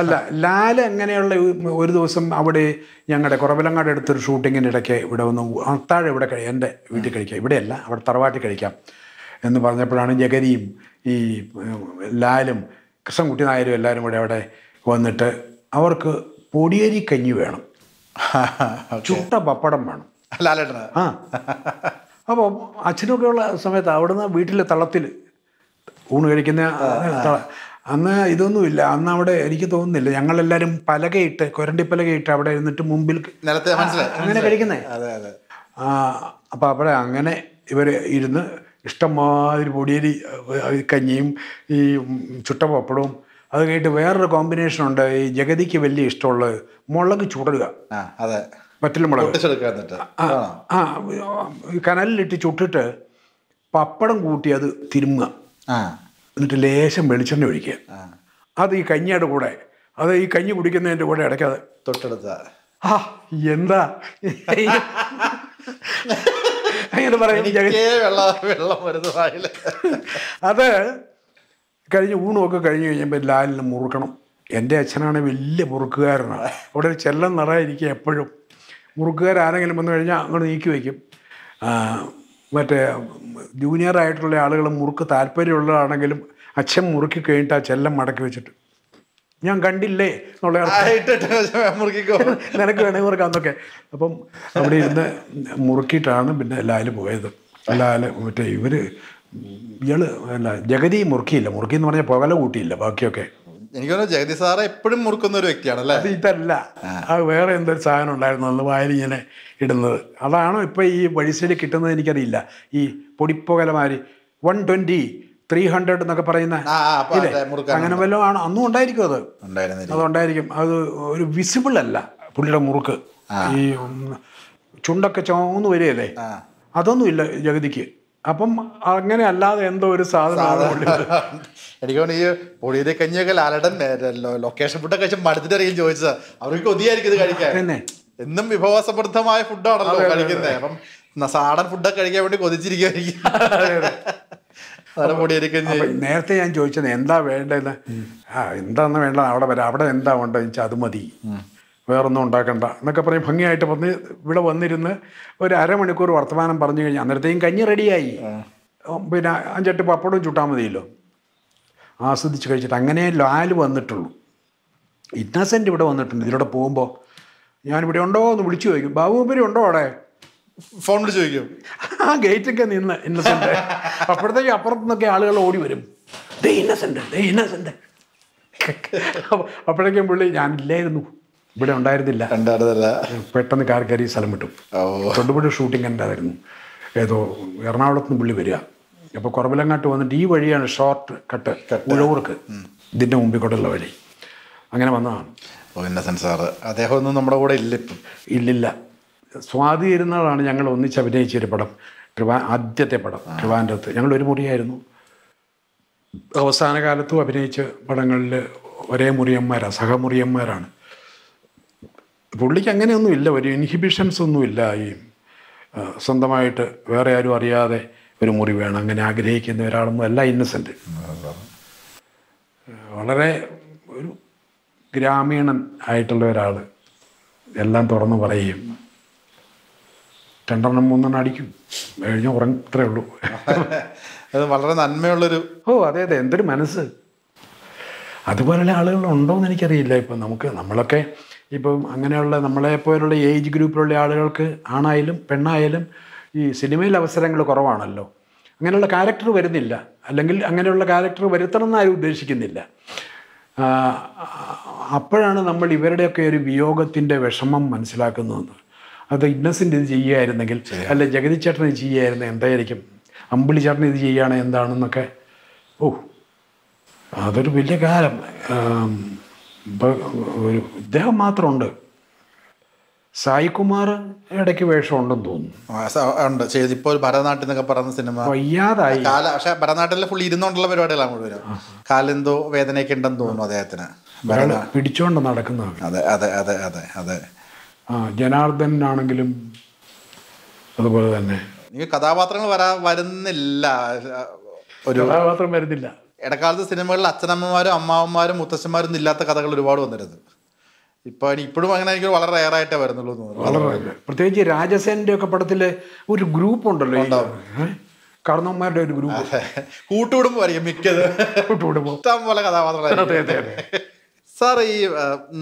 അല്ല ലാൽ എങ്ങനെയുള്ള ഒരു ദിവസം അവിടെ ഞങ്ങളുടെ കുറവലങ്ങാട് അടുത്തൊരു ഷൂട്ടിങ്ങിനിടയ്ക്ക് ഇവിടെ ഒന്ന് അത്താഴെ ഇവിടെ എൻ്റെ വീട്ടിൽ കഴിക്കാം ഇവിടെയല്ല അവിടെ തറവാട്ടിൽ കഴിക്കാം എന്ന് പറഞ്ഞപ്പോഴാണ് ജഗതിയും ഈ ലാലും കൃഷ്ണൻകുട്ടി നായരും എല്ലാവരും കൂടെ അവിടെ വന്നിട്ട് അവർക്ക് പൊടിയേരി കഞ്ഞി വേണം <laughs> ചുട്ട പപ്പടം വേണം ലാലേട്ടന് ആ അപ്പോൾ അച്ഛനൊക്കെയുള്ള സമയത്ത് അവിടുന്ന് വീട്ടിലെ തളത്തിൽ ഊണ് കഴിക്കുന്ന അന്ന് ഇതൊന്നുമില്ല അന്ന് അവിടെ എനിക്ക് തോന്നുന്നില്ല ഞങ്ങളെല്ലാവരും പലകയിട്ട് കുരണ്ടി പലകയിട്ട് അവിടെ ഇരുന്നിട്ട് മുമ്പിൽ അങ്ങനെ കഴിക്കുന്നേ അപ്പോൾ അവിടെ അങ്ങനെ ഇവർ ഇരുന്ന് ഇഷ്ടംമാതിരി പൊടിയരി കഞ്ഞിയും ഈ ചുട്ട പപ്പടവും അത് കഴിഞ്ഞിട്ട് വേറൊരു കോമ്പിനേഷൻ ഉണ്ട് ഈ ജഗതിക്ക് വലിയ ഇഷ്ടമുള്ളത് മുളക് ചുടരുക അതെ മുളക് ആ കനലിലിട്ട് ചുട്ടിട്ട് പപ്പടം കൂട്ടി അത് തിരുമുക എന്നിട്ട് ലേശം വെളിച്ചെണ്ണ ഒഴിക്കുക അത് ഈ കഞ്ഞിയുടെ കൂടെ അത് ഈ കഞ്ഞി കുടിക്കുന്നതിൻ്റെ കൂടെ ഇടയ്ക്കത് തൊട്ടടുത്ത ആ എന്താ അങ്ങനെ പറയും അത് കഴിഞ്ഞ് ഊണുമൊക്കെ കഴിഞ്ഞ് കഴിഞ്ഞപ്പോൾ ലാലിന് മുറുക്കണം എൻ്റെ അച്ഛനാണ് വലിയ മുറുക്കുകാരനാണ് അവിടെ ഒരു ചെല്ലം നിറയിരിക്കുക എപ്പോഴും ആരെങ്കിലും വന്നു കഴിഞ്ഞാൽ അങ്ങോട്ട് നീക്കി വയ്ക്കും മറ്റേ ജൂനിയറായിട്ടുള്ള ആളുകൾ മുറുക്ക് താല്പര്യമുള്ളതാണെങ്കിലും അച്ഛൻ മുറുക്കി കഴിഞ്ഞിട്ട് ആ ചെല്ലം മടക്കി വെച്ചിട്ട് ഞാൻ കണ്ടില്ലേ എന്നുള്ള നിനക്ക് വേണമെങ്കിൽ മുറുക്കാം എന്നൊക്കെ അപ്പം അവിടെ ഇരുന്ന് മുറുക്കിയിട്ടാണ് പിന്നെ ലാല് പോയത് ലാല് മറ്റേ ഇവർ ഇയാള് അല്ല ജഗതി മുറുക്കിയില്ല മുറുക്കി എന്ന് പറഞ്ഞാൽ പകല കൂട്ടിയില്ല ബാക്കിയൊക്കെ എനിക്ക് തോന്നുന്നു ജഗതി സാറെ എപ്പോഴും മുറുക്കുന്ന ഒരു വ്യക്തിയാണ് അല്ലേ ഇതല്ല അത് വേറെ എന്തൊരു സാധനം ഉണ്ടായിരുന്നു അന്ന് വായിൽ ഇങ്ങനെ ഇടുന്നത് അതാണോ ഇപ്പം ഈ വഴിസൈഡിൽ കിട്ടുന്നത് എനിക്കറിയില്ല ഈ പൊടിപ്പുകലമാരി വൺ ട്വൻറ്റി ത്രീ ഹൺഡ്രഡ് എന്നൊക്കെ പറയുന്ന അങ്ങനെ വല്ലതും ആണ് അന്നും ഉണ്ടായിരിക്കും അത് അതുണ്ടായിരിക്കും അത് ഒരു വിസിബിൾ അല്ല പുള്ളിയുടെ മുറുക്ക് ഈ ചുണ്ടൊക്കെ ചോന്ന് വരികയല്ലേ അതൊന്നുമില്ല ജഗതിക്ക് അപ്പം അങ്ങനെ അല്ലാതെ എന്തോ ഒരു സാധനം <laughs> എനിക്ക് ഈ പൊടിയിലെ കഞ്ഞിയൊക്കെ ലാലടൻ ലൊക്കേഷൻ ഫുഡൊക്കെ വെച്ച് മടുത്തിട്ട് അറിയാൻ ചോദിച്ചത് അവർക്ക് കൊതിയായിരിക്കും ഇത് കഴിക്കാൻ എന്നും വിഭവസമൃദ്ധമായ ഫുഡാണല്ലോ കഴിക്കുന്നത് അപ്പം സാടൻ ഫുഡൊക്കെ കഴിക്കാൻ വേണ്ടി കൊതിച്ചിരിക്കുകയായിരിക്കും നേരത്തെ ഞാൻ ചോദിച്ചത് എന്താ വേണ്ടത് ആ എന്താന്ന് വേണ്ട അവിടെ വരാം അവിടെ എന്താ ഉണ്ടോ ചോദിച്ചാൽ അത് മതി വേറൊന്നും ഉണ്ടാക്കണ്ട എന്നൊക്കെ പറയും ഭംഗിയായിട്ട് പറഞ്ഞ് ഇവിടെ വന്നിരുന്ന് ഒരു അരമണിക്കൂർ വർത്തമാനം പറഞ്ഞു കഴിഞ്ഞാൽ അന്നേരത്തേക്കും കഞ്ഞി റെഡിയായി പിന്നെ അഞ്ചെട്ട് പപ്പടവും ചുട്ടാൽ മതിയല്ലോ ആസ്വദിച്ച് കഴിച്ചിട്ട് അങ്ങനെ ലാൽ വന്നിട്ടുള്ളൂ ഇന്നസെൻ്റ് ഇവിടെ വന്നിട്ടുണ്ട് ഇതിലൂടെ പോകുമ്പോൾ ഞാനിവിടെ ഉണ്ടോ എന്ന് വിളിച്ചു ചോദിക്കും ബാബുപരി ഉണ്ടോ അവിടെ ഫോൺ വിളിച്ച് ചോദിക്കും ആ ഗേറ്റൊക്കെ നിന്ന് ഇന്നസെൻ്റ് അപ്പോഴത്തേക്ക് അപ്പുറത്തു നിന്നൊക്കെ ആളുകൾ ഓടി വരും ദേ ഇന്നസെൻ്റ് ദേ ഇന്നസെൻ്റ് അപ്പോഴേക്കും പുള്ളി ഞാനില്ലായിരുന്നു ഇവിടെ ഉണ്ടായിരുന്നില്ല പെട്ടെന്ന് കാർ കയറി സ്ഥലം വിട്ടു തൊണ്ടുപുഴ ഷൂട്ടിംഗ് ഉണ്ടായിരുന്നു ഏതോ എറണാകുളത്ത് നിന്ന് പുള്ളി വരിക അപ്പോൾ കുറവിലങ്ങാട്ട് വന്നിട്ട് ഈ വഴിയാണ് ഷോർട്ട് കട്ട് ഉഴവൂർക്ക് ഇതിൻ്റെ മുമ്പിൽ കൂടെയുള്ള വഴി അങ്ങനെ വന്നതാണ് ഓ അദ്ദേഹം നമ്മുടെ കൂടെ ഇല്ല ഇല്ലില്ല സ്വാതി ഇരുന്നതാണ് ഞങ്ങൾ ഒന്നിച്ച് അഭിനയിച്ചൊരു പടം ട്രിവാ ആദ്യത്തെ പടം ട്രിവാൻഡ്രത്ത് ഞങ്ങൾ ഒരു മുറിയായിരുന്നു അവസാന കാലത്തും അഭിനയിച്ച പടങ്ങളിൽ ഒരേ മുറിയന്മാരാണ് സഹമുറിയന്മാരാണ് പുള്ളിക്ക് അങ്ങനെയൊന്നുമില്ല ഒരു ഇൻഹിബിഷൻസ് ഒന്നുമില്ല ഈ സ്വന്തമായിട്ട് വേറെ ആരും അറിയാതെ ഒരു മുറി വേണം അങ്ങനെ ആഗ്രഹിക്കുന്ന ഒരാളൊന്നും അല്ല ഇന്നസെൻ്റ് വളരെ ഒരു ഗ്രാമീണൻ ആയിട്ടുള്ള ഒരാൾ എല്ലാം തുറന്നു പറയും രണ്ടെണ്ണം മൂന്നെണ്ണം അടിക്കും കഴിഞ്ഞാൽ ഉറങ്ങത്രേ ഉള്ളൂ അത് വളരെ നന്മയുള്ളൊരു ഓ അതെ അതെ എന്തൊരു മനസ്സ് അതുപോലെയുള്ള ആളുകളുണ്ടോയെന്ന് എനിക്കറിയില്ല ഇപ്പം നമുക്ക് നമ്മളൊക്കെ ഇപ്പം അങ്ങനെയുള്ള നമ്മളെപ്പോലുള്ള ഏജ് ഗ്രൂപ്പിലുള്ള ആളുകൾക്ക് ആണായാലും പെണ്ണായാലും ഈ സിനിമയിൽ അവസരങ്ങൾ കുറവാണല്ലോ അങ്ങനെയുള്ള ക്യാരക്ടർ വരുന്നില്ല അല്ലെങ്കിൽ അങ്ങനെയുള്ള ക്യാരക്ടർ വരുത്തണം എന്നാരും ഉദ്ദേശിക്കുന്നില്ല അപ്പോഴാണ് നമ്മൾ ഇവരുടെയൊക്കെ ഒരു വിയോഗത്തിൻ്റെ വിഷമം മനസ്സിലാക്കുന്നതെന്ന് അത് ഇന്നസെൻ്റ് ഇത് ചെയ്യുകയായിരുന്നെങ്കിൽ അല്ല ജഗതി ചേട്ടൻ ഇത് ചെയ്യുമായിരുന്നു എന്തായിരിക്കും അമ്പിളി ചേട്ടൻ ഇത് ചെയ്യുകയാണ് എന്താണെന്നൊക്കെ ഓ അതൊരു വലിയ കാലം ഒരു ഇദ്ദേഹം മാത്രമുണ്ട് സായികുമാർ ഇടയ്ക്ക് വേഷമുണ്ടെന്ന് തോന്നുന്നു ഉണ്ട് ഇപ്പോൾ ഭരതനാട്യം എന്നൊക്കെ പറയുന്ന സിനിമ വയ്യാതായി പക്ഷേ ഭരതനാട്ടിലെ ഫുൾ ഇരുന്നുകൊണ്ടുള്ള പരിപാടികളാണ് മുഴുവൻ കാലെന്തോ വേദനയൊക്കെ ഉണ്ടെന്ന് തോന്നുന്നു അദ്ദേഹത്തിന് പിടിച്ചോണ്ട് നടക്കുന്ന അതെ അതെ അതെ അതെ അതെ ആ ജനാർദ്ദനാണെങ്കിലും അതുപോലെ തന്നെ കഥാപാത്രങ്ങൾ വരാ വരുന്നില്ല ഒരു കഥാപാത്രം വരുന്നില്ല ഇടക്കാലത്ത് സിനിമകളിൽ അച്ഛനമ്മമാരും അമ്മാവന്മാരും മുത്തശ്ശന്മാരും ഇല്ലാത്ത കഥകൾ ഒരുപാട് വന്നിരുന്നു ഇപ്പൊ ഇപ്പോഴും അങ്ങനെ എനിക്ക് വളരെ റയർ ആയിട്ടേ വരുന്നുള്ളൂ വളരെ പ്രത്യേകിച്ച് രാജസേനന്റെ ഒക്കെ പടത്തിലെ ഒരു ഗ്രൂപ്പ് ഉണ്ടല്ലോ കർണന്മാരുടെ ഒരു ഗ്രൂപ്പ് കൂട്ടുകുടുംബമായിരിക്കും മിക്കത് കൂട്ടുകുടുംബം ഇഷ്ടം പോലെ കഥാപാത്രങ്ങളാണ് സാർ ഈ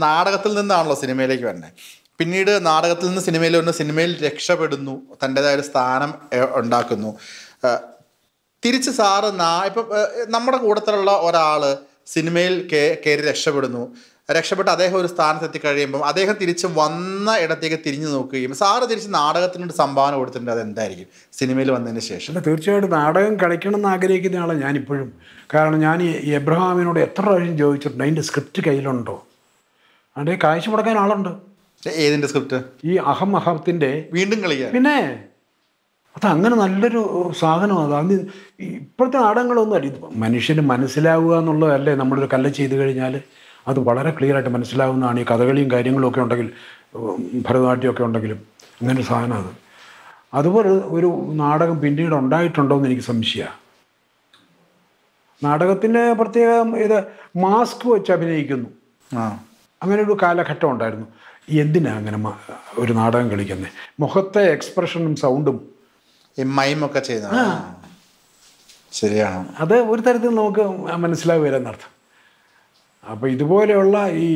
നാടകത്തിൽ നിന്നാണല്ലോ സിനിമയിലേക്ക് വരുന്നത് പിന്നീട് നാടകത്തിൽ നിന്ന് സിനിമയിൽ വന്ന് സിനിമയിൽ രക്ഷപ്പെടുന്നു തൻ്റെതായ ഒരു സ്ഥാനം ഉണ്ടാക്കുന്നു തിരിച്ച് സാറ് നാ ഇപ്പം നമ്മുടെ കൂട്ടത്തിലുള്ള ഒരാൾ സിനിമയിൽ കേ കയറി രക്ഷപ്പെടുന്നു രക്ഷപ്പെട്ട് അദ്ദേഹം ഒരു സ്ഥാനത്ത് കഴിയുമ്പം അദ്ദേഹം തിരിച്ച് വന്ന ഇടത്തേക്ക് തിരിഞ്ഞു നോക്കുകയും സാറ് തിരിച്ച് നാടകത്തിനൊരു സംഭാവന കൊടുത്തിട്ടുണ്ട് അത് എന്തായിരിക്കും സിനിമയിൽ വന്നതിന് ശേഷം അല്ല തീർച്ചയായിട്ടും നാടകം കളിക്കണം എന്ന് ആഗ്രഹിക്കുന്ന ആളാണ് ഞാനിപ്പോഴും കാരണം ഞാൻ ഈ എബ്രഹാമിനോട് എത്ര പ്രാവശ്യം ചോദിച്ചിട്ടുണ്ട് അതിൻ്റെ സ്ക്രിപ്റ്റ് കയ്യിലുണ്ടോ അവിടെ കാഴ്ച മുടക്കാൻ ആളുണ്ട് ഏതിൻ്റെ സ്ക്രിപ്റ്റ് ഈ അഹം അഹത്തിൻ്റെ വീണ്ടും കളിക്കുക പിന്നെ അത് അങ്ങനെ നല്ലൊരു സാധനമാണ് അത് ഇപ്പോഴത്തെ നാടകങ്ങളൊന്നുമല്ല ഇത് മനുഷ്യന് മനസ്സിലാവുക എന്നുള്ളതല്ലേ നമ്മളൊരു കല്ല് ചെയ്തു കഴിഞ്ഞാൽ അത് വളരെ ക്ലിയർ ആയിട്ട് മനസ്സിലാവുന്നതാണ് ഈ കഥകളിയും കാര്യങ്ങളും ഒക്കെ ഉണ്ടെങ്കിൽ ഭരതനാട്യമൊക്കെ ഉണ്ടെങ്കിലും അങ്ങനെ സാധനം അത് അതുപോലെ ഒരു നാടകം പിന്നീട് ഉണ്ടായിട്ടുണ്ടോ എന്ന് എനിക്ക് സംശയമാണ് നാടകത്തിൻ്റെ പ്രത്യേകം ഇത് മാസ്ക് വെച്ച് അഭിനയിക്കുന്നു അങ്ങനെ ഒരു കാലഘട്ടം ഉണ്ടായിരുന്നു എന്തിനാണ് അങ്ങനെ ഒരു നാടകം കളിക്കുന്നത് മുഖത്തെ എക്സ്പ്രഷനും സൗണ്ടും ഈ മൈമൊക്കെ ശരിയാണ് അത് ഒരു തരത്തിൽ നമുക്ക് മനസ്സിലാവുകയെന്നർത്ഥം അപ്പോൾ ഇതുപോലെയുള്ള ഈ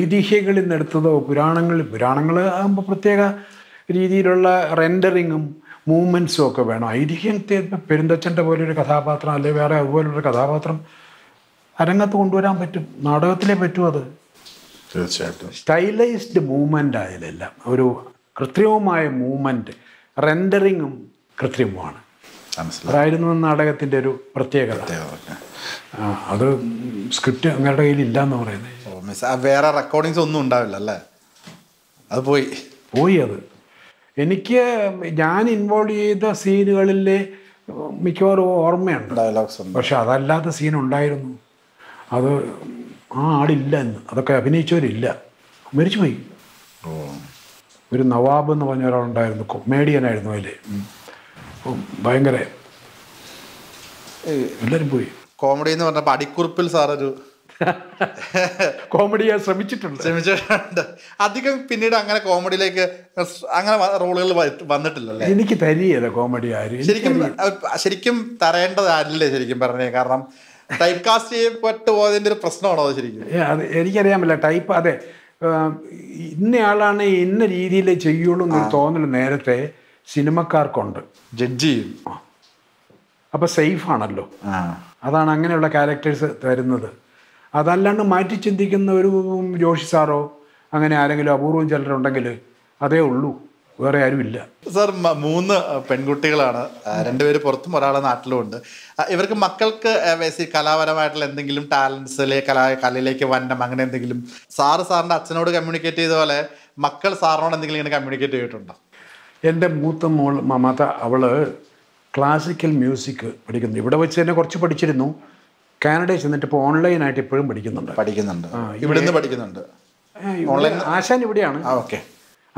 ഐതിഹ്യങ്ങളിൽ നിന്നെടുത്തതോ പുരാണങ്ങൾ പുരാണങ്ങൾ ആകുമ്പോൾ പ്രത്യേക രീതിയിലുള്ള റെൻഡറിങ്ങും മൂവ്മെൻറ്റ്സും ഒക്കെ വേണം ഐതിഹ്യത്തെ പെരുന്തച്ഛൻ്റെ പോലൊരു കഥാപാത്രം അല്ലെങ്കിൽ വേറെ അതുപോലൊരു കഥാപാത്രം അരങ്ങത്ത് കൊണ്ടുവരാൻ പറ്റും നാടകത്തിലേ പറ്റും അത് തീർച്ചയായിട്ടും സ്റ്റൈലൈസ്ഡ് മൂവ്മെൻ്റ് എല്ലാം ഒരു കൃത്രിമമായ മൂവ്മെൻറ്റ് റെൻഡറിങ്ങും കൃത്രിമമാണ് അതായിരുന്നു നാടകത്തിൻ്റെ ഒരു പ്രത്യേകത അത് സ്ക്രിപ്റ്റ് അങ്ങയുടെ കയ്യിൽ ഇല്ലാന്ന് പറയുന്നത് വേറെ റെക്കോർഡിങ്സ് ഒന്നും ഉണ്ടാവില്ല അല്ലേ അത് പോയി പോയി അത് എനിക്ക് ഞാൻ ഇൻവോൾവ് ചെയ്ത സീനുകളിലെ മിക്കവാറും ഓർമ്മയുണ്ട് ഡയലോഗ്സ് പക്ഷെ അതല്ലാത്ത സീൻ ഉണ്ടായിരുന്നു അത് ആ ആടില്ല എന്ന് അതൊക്കെ അഭിനയിച്ചവരില്ല മരിച്ചുപോയി ഒരു നവാബ് എന്ന് പറഞ്ഞ ഒരാളുണ്ടായിരുന്നു ആയിരുന്നു അതിൽ ഭയങ്കര എല്ലാരും പോയി കോമഡി എന്ന് പറഞ്ഞപ്പോൾ അടിക്കുറിപ്പിൽ സാറൊരു <laughs> ഞാൻ ശ്രമിച്ചിട്ടുണ്ട് ശ്രമിച്ചിട്ടുണ്ട് അധികം പിന്നീട് അങ്ങനെ കോമഡിയിലേക്ക് അങ്ങനെ റോളുകൾ വന്നിട്ടില്ലല്ലേ എനിക്ക് തരിയല്ല കോമഡി ആരും ശരിക്കും ശരിക്കും തരേണ്ടതല്ലേ ശരിക്കും പറഞ്ഞേ കാരണം ടൈപ്പ് കാസ്റ്റ് ചെയ്യപ്പെട്ട് പോയതിൻ്റെ ഒരു പ്രശ്നമാണോ ശരിക്കും പറ്റില്ല ടൈപ്പ് അതെ ഇന്നയാളാണ് ഇന്ന രീതിയിൽ ചെയ്യുള്ളൂ എന്നൊരു തോന്നൽ നേരത്തെ സിനിമക്കാർക്കുണ്ട് ജഡ്ജ് ചെയ്യും അപ്പോൾ സേഫ് ആണല്ലോ അതാണ് അങ്ങനെയുള്ള ക്യാരക്ടേഴ്സ് തരുന്നത് അതല്ലാണ്ട് മാറ്റി ചിന്തിക്കുന്ന ഒരു ജോഷി സാറോ അങ്ങനെ ആരെങ്കിലും അപൂർവം ചിലരുണ്ടെങ്കിൽ അതേ ഉള്ളൂ വേറെ ആരുമില്ല സാർ മൂന്ന് പെൺകുട്ടികളാണ് രണ്ടുപേര് പുറത്തും ഒരാൾ നാട്ടിലും ഉണ്ട് ഇവർക്ക് മക്കൾക്ക് കലാപരമായിട്ടുള്ള എന്തെങ്കിലും ടാലൻസിലെ കലാ കലയിലേക്ക് വരണം അങ്ങനെ എന്തെങ്കിലും സാറ് സാറിൻ്റെ അച്ഛനോട് കമ്മ്യൂണിക്കേറ്റ് ചെയ്ത പോലെ മക്കൾ സാറിനോട് എന്തെങ്കിലും ഇങ്ങനെ കമ്മ്യൂണിക്കേറ്റ് ചെയ്തിട്ടുണ്ടോ എൻ്റെ മൂത്ത മോൾ മമത അവൾ ക്ലാസിക്കൽ മ്യൂസിക് പഠിക്കുന്നു ഇവിടെ വെച്ച് തന്നെ കുറച്ച് പഠിച്ചിരുന്നു കാനഡയിൽ ചെന്നിട്ട് ഇപ്പോൾ ഓൺലൈനായിട്ട് ഇപ്പോഴും പഠിക്കുന്നുണ്ട് പഠിക്കുന്നുണ്ട് ഇവിടുന്ന് പഠിക്കുന്നുണ്ട് ഓൺലൈൻ ആശാൻ ഇവിടെയാണ് ഓക്കെ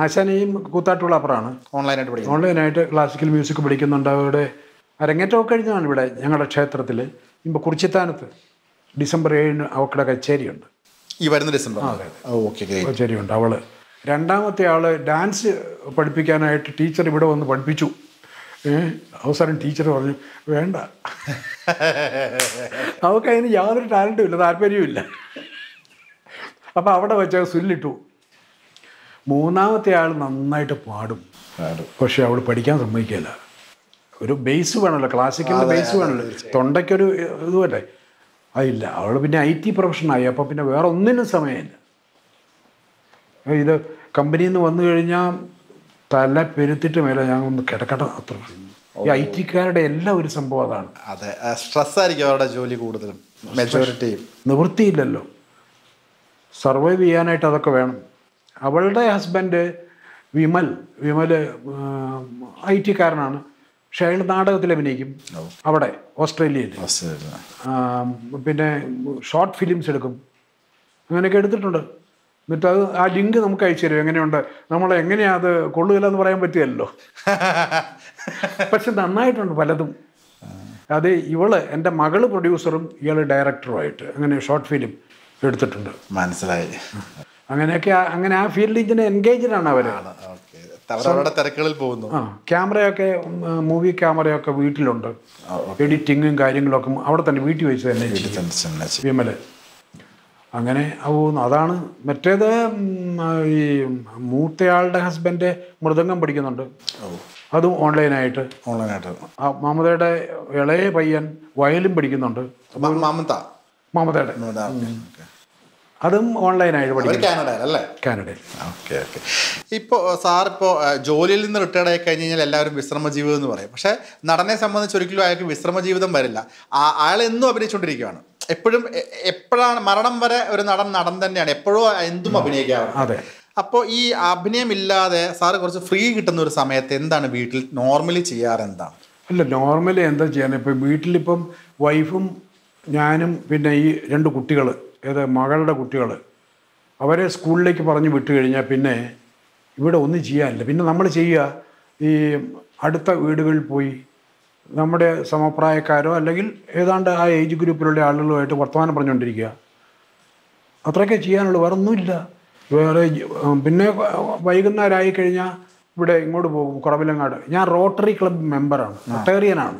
ആശാൻ കൂത്താട്ടുള്ള അപ്പുറമാണ് ഓൺലൈനായിട്ട് പഠിക്കും ഓൺലൈനായിട്ട് ക്ലാസിക്കൽ മ്യൂസിക് പഠിക്കുന്നുണ്ട് അവരുടെ അരങ്ങേറ്റമൊക്കെ കഴിഞ്ഞതാണ് ഇവിടെ ഞങ്ങളുടെ ക്ഷേത്രത്തിൽ ഇപ്പോൾ കുറിച്ചിത്താനത്ത് ഡിസംബർ ഏഴിന് അവക്കടെ കച്ചേരിയുണ്ട് ഈ വരുന്ന ഡിസംബർ ഓക്കെ കച്ചേരിയുണ്ട് അവള് രണ്ടാമത്തെ ആൾ ഡാൻസ് പഠിപ്പിക്കാനായിട്ട് ടീച്ചർ ഇവിടെ വന്ന് പഠിപ്പിച്ചു അവസാനം ടീച്ചർ പറഞ്ഞു വേണ്ട അവൾക്ക് അതിന് യാതൊരു ടാലൻറ്റും ഇല്ല താല്പര്യവും ഇല്ല അപ്പം അവിടെ വെച്ച സുല്ലിട്ടു മൂന്നാമത്തെ ആൾ നന്നായിട്ട് പാടും പക്ഷെ അവൾ പഠിക്കാൻ സമ്മതിക്കില്ല ഒരു ബേസ് വേണമല്ലോ ക്ലാസിക്കൽ ബേസ് വേണമല്ലോ തൊണ്ടയ്ക്കൊരു ഇതുമല്ലേ അതില്ല അവൾ പിന്നെ ഐ ടി പ്രൊഫഷനായി അപ്പം പിന്നെ വേറെ ഒന്നിനും സമയമില്ല ഇത് കമ്പനിയിൽ നിന്ന് വന്നു കഴിഞ്ഞാൽ തല പെരുത്തിട്ട് മേലെ ഞാൻ ഒന്ന് കിടക്കട്ടെ അത്ര ഈ ഐ ടിക്കാരുടെ എല്ലാം ഒരു സംഭവം അതാണ് അതെ സ്ട്രെസ് ആയിരിക്കും അവരുടെ ജോലി കൂടുതലും മെജോറിറ്റി നിവൃത്തിയില്ലല്ലോ സർവൈവ് ചെയ്യാനായിട്ട് അതൊക്കെ വേണം അവളുടെ ഹസ്ബൻഡ് വിമൽ വിമൽ ഐ ടിക്കാരനാണ് പക്ഷേ അയാൾ നാടകത്തിൽ അഭിനയിക്കും അവിടെ ഓസ്ട്രേലിയയിൽ പിന്നെ ഷോർട്ട് ഫിലിംസ് എടുക്കും അങ്ങനെയൊക്കെ എടുത്തിട്ടുണ്ട് എന്നിട്ട് അത് ആ ലിങ്ക് നമുക്ക് അയച്ചു തരും എങ്ങനെയുണ്ട് നമ്മൾ എങ്ങനെയാ അത് കൊള്ളുകയില്ല എന്ന് പറയാൻ പറ്റുമല്ലോ <laughs> പക്ഷെ നന്നായിട്ടുണ്ട് പലതും അത് ഇവള് എൻ്റെ മകള് പ്രൊഡ്യൂസറും ഇയാള് ഡയറക്ടറും ആയിട്ട് അങ്ങനെ ഷോർട്ട് ഫിലിം എടുത്തിട്ടുണ്ട് മനസ്സിലായി അങ്ങനെയൊക്കെ അങ്ങനെ ആ ഫീൽഡിൽ ഇങ്ങനെ എൻഗേജ്ഡ് ആണ് അവർ തിരക്കുകളിൽ പോകുന്നു ആ ക്യാമറയൊക്കെ മൂവി ക്യാമറയൊക്കെ വീട്ടിലുണ്ട് എഡിറ്റിങ്ങും കാര്യങ്ങളൊക്കെ അവിടെ തന്നെ വീട്ടിൽ വെച്ച് തന്നെ വിമല് അങ്ങനെ പോകുന്നു അതാണ് മറ്റേത് ഈ മൂത്തയാളുടെ ഹസ്ബൻഡ് മൃദംഗം പഠിക്കുന്നുണ്ട് അതും ഓൺലൈനായിട്ട് ഓൺലൈനായിട്ട് ആ മാമതയുടെ ഇളയ പയ്യൻ വയലും പഠിക്കുന്നുണ്ട് മാമത്ത മാമതയുടെ അതും ഓൺലൈനായിട്ട് കാനഡയിലല്ലേ കാനഡയിൽ ഓക്കെ ഓക്കെ ഇപ്പോൾ സാർ ജോലിയിൽ നിന്ന് റിട്ടയർഡ് ആയി കഴിഞ്ഞ് കഴിഞ്ഞാൽ എല്ലാവരും വിശ്രമ ജീവിതം എന്ന് പറയും പക്ഷേ നടനെ സംബന്ധിച്ച് ഒരിക്കലും അയാൾക്ക് വിശ്രമ ജീവിതം വരില്ല അയാൾ എന്നും അഭിനയിച്ചുകൊണ്ടിരിക്കുകയാണ് എപ്പോഴും എപ്പോഴാണ് മരണം വരെ ഒരു നടൻ നടൻ തന്നെയാണ് എപ്പോഴും എന്തും അഭിനയിക്കാറ് അതെ അപ്പോൾ ഈ അഭിനയമില്ലാതെ സാറ് കുറച്ച് ഫ്രീ കിട്ടുന്ന ഒരു സമയത്ത് എന്താണ് വീട്ടിൽ നോർമലി ചെയ്യാറ് എന്താണ് അല്ല നോർമലി എന്താ ചെയ്യാൻ ഇപ്പം വീട്ടിലിപ്പം വൈഫും ഞാനും പിന്നെ ഈ രണ്ട് കുട്ടികൾ ഏത് മകളുടെ കുട്ടികൾ അവരെ സ്കൂളിലേക്ക് പറഞ്ഞ് വിട്ടു കഴിഞ്ഞാൽ പിന്നെ ഇവിടെ ഒന്നും ചെയ്യാനില്ല പിന്നെ നമ്മൾ ചെയ്യുക ഈ അടുത്ത വീടുകളിൽ പോയി നമ്മുടെ സമപ്രായക്കാരോ അല്ലെങ്കിൽ ഏതാണ്ട് ആ ഏജ് ഗ്രൂപ്പിലുള്ള ആളുകളുമായിട്ട് വർത്തമാനം പറഞ്ഞുകൊണ്ടിരിക്കുക അത്രയൊക്കെ ചെയ്യാനുള്ളൂ വേറെ ഒന്നുമില്ല വേറെ പിന്നെ വൈകുന്നേരമായി കഴിഞ്ഞാൽ ഇവിടെ ഇങ്ങോട്ട് പോകും കുറവിലങ്ങാട് ഞാൻ റോട്ടറി ക്ലബ് മെമ്പറാണ് റൊട്ടേറിയനാണ്